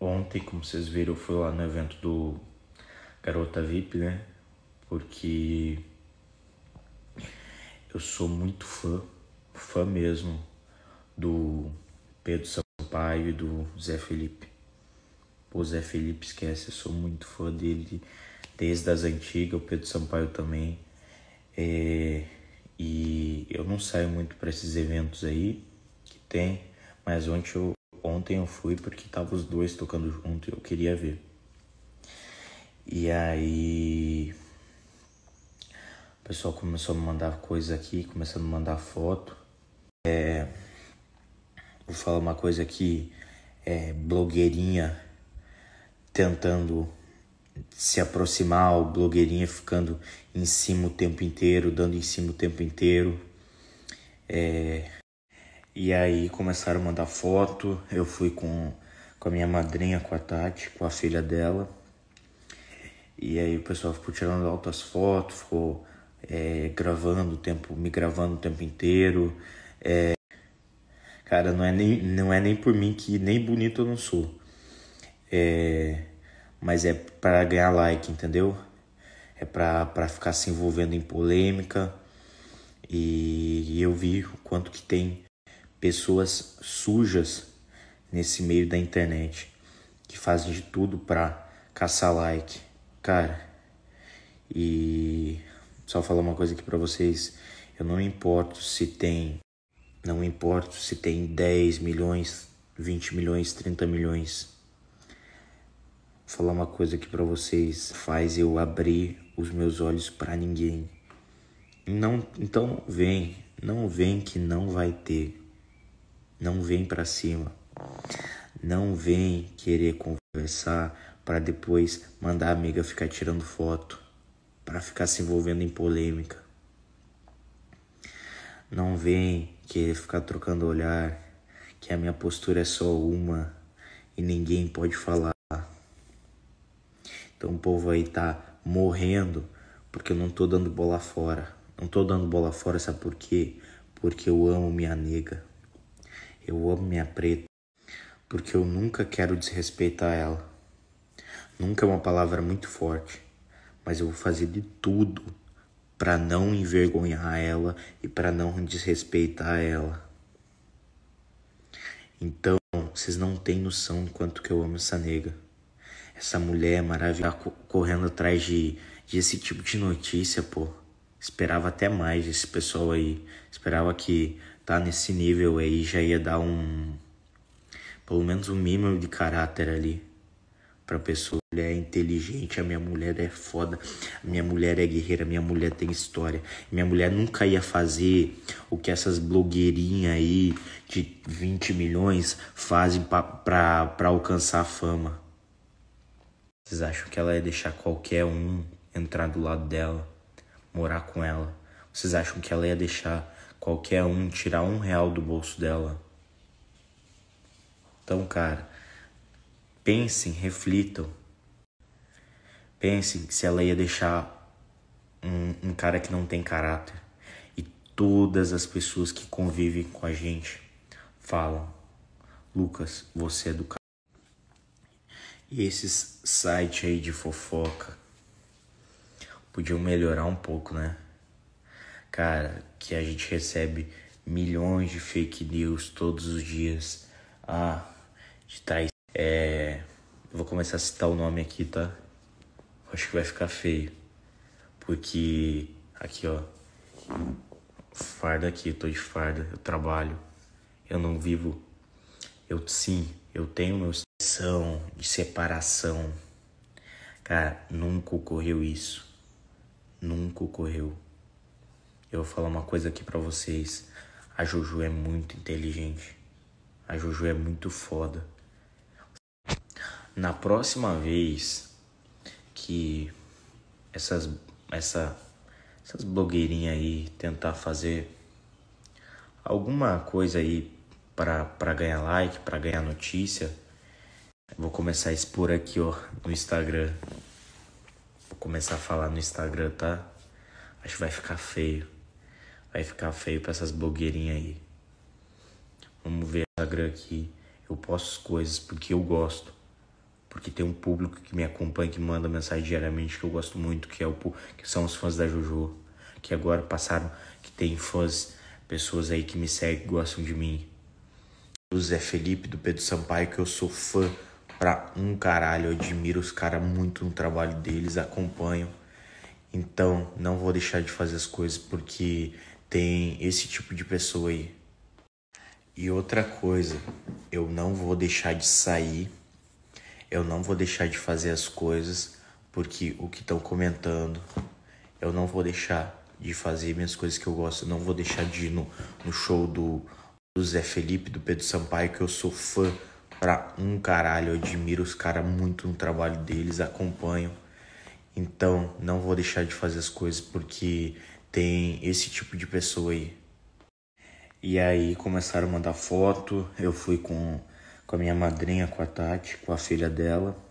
ontem, como vocês viram, eu fui lá no evento do Garota VIP, né? Porque eu sou muito fã, fã mesmo do Pedro Sampaio e do Zé Felipe. O Zé Felipe esquece, eu sou muito fã dele desde as antigas, o Pedro Sampaio também. É, e eu não saio muito para esses eventos aí que tem, mas ontem eu ontem eu fui porque tava os dois tocando junto e eu queria ver. E aí o pessoal começou a me mandar coisa aqui, começando a me mandar foto. É, vou falar uma coisa aqui, é, blogueirinha tentando se aproximar, o blogueirinha ficando em cima o tempo inteiro, dando em cima o tempo inteiro. É, e aí começaram a mandar foto. Eu fui com, com a minha madrinha, com a Tati, com a filha dela. E aí o pessoal ficou tirando altas fotos, ficou é, gravando o tempo, me gravando o tempo inteiro. É... cara, não é, nem, não é nem por mim que nem bonito eu não sou. É, mas é para ganhar like, entendeu? É para ficar se envolvendo em polêmica. E, e eu vi o quanto que tem pessoas sujas nesse meio da internet que fazem de tudo pra caçar like, cara. E só falar uma coisa aqui para vocês, eu não importo se tem não importo se tem 10 milhões, 20 milhões, 30 milhões. Vou falar uma coisa aqui para vocês, faz eu abrir os meus olhos para ninguém. Não, então vem, não vem que não vai ter. Não vem para cima. Não vem querer conversar para depois mandar a amiga ficar tirando foto, para ficar se envolvendo em polêmica. Não vem querer ficar trocando olhar, que a minha postura é só uma e ninguém pode falar. Então o povo aí tá morrendo porque eu não tô dando bola fora. Não tô dando bola fora, sabe por quê? Porque eu amo minha nega. Eu amo minha preta, porque eu nunca quero desrespeitar ela. Nunca é uma palavra muito forte, mas eu vou fazer de tudo para não envergonhar ela e para não desrespeitar ela. Então, vocês não têm noção do quanto que eu amo essa nega. Essa mulher é maravilhosa correndo atrás de, de esse tipo de notícia, pô. Esperava até mais esse pessoal aí. Esperava que tá nesse nível aí já ia dar um pelo menos um mínimo de caráter ali pra pessoa. A é inteligente, a minha mulher é foda, minha mulher é guerreira, minha mulher tem história. Minha mulher nunca ia fazer o que essas blogueirinhas aí de 20 milhões fazem para para pra alcançar a fama. Vocês acham que ela ia deixar qualquer um entrar do lado dela, morar com ela? Vocês acham que ela ia deixar qualquer um tirar um real do bolso dela. Então, cara, pensem, reflitam. Pensem se ela ia deixar um, um cara que não tem caráter. E todas as pessoas que convivem com a gente falam: Lucas, você é do cara. E esses sites aí de fofoca podiam melhorar um pouco, né? cara, que a gente recebe milhões de fake news todos os dias. Ah, de trás É, vou começar a citar o nome aqui, tá? Acho que vai ficar feio. Porque aqui, ó. Farda aqui, eu tô de farda, eu trabalho. Eu não vivo. Eu sim, eu tenho meu são de separação. Cara, nunca ocorreu isso. Nunca ocorreu. Eu vou falar uma coisa aqui para vocês. A Jojo é muito inteligente. A Jojo é muito foda. Na próxima vez que essas essa essas blogueirinhas aí tentar fazer alguma coisa aí para ganhar like, para ganhar notícia, vou começar a expor aqui, ó, no Instagram. Vou começar a falar no Instagram, tá? Acho que vai ficar feio. Vai ficar feio para essas blogueirinhas aí. Vamos ver o Instagram aqui. Eu posto as coisas porque eu gosto. Porque tem um público que me acompanha, que manda mensagem diariamente, que eu gosto muito, que, é o, que são os fãs da Jojo. Que agora passaram, que tem fãs, pessoas aí que me seguem, gostam de mim. Do Zé Felipe, do Pedro Sampaio, que eu sou fã pra um caralho. Eu admiro os caras muito no trabalho deles, acompanho. Então, não vou deixar de fazer as coisas porque tem esse tipo de pessoa aí. E outra coisa, eu não vou deixar de sair, eu não vou deixar de fazer as coisas porque o que estão comentando, eu não vou deixar de fazer minhas coisas que eu gosto, eu não vou deixar de ir no, no show do, do Zé Felipe, do Pedro Sampaio, que eu sou fã pra um caralho, eu admiro os caras muito no trabalho deles, acompanho. Então, não vou deixar de fazer as coisas porque tem esse tipo de pessoa aí. E aí começaram a mandar foto, eu fui com, com a minha madrinha, com a Tati, com a filha dela.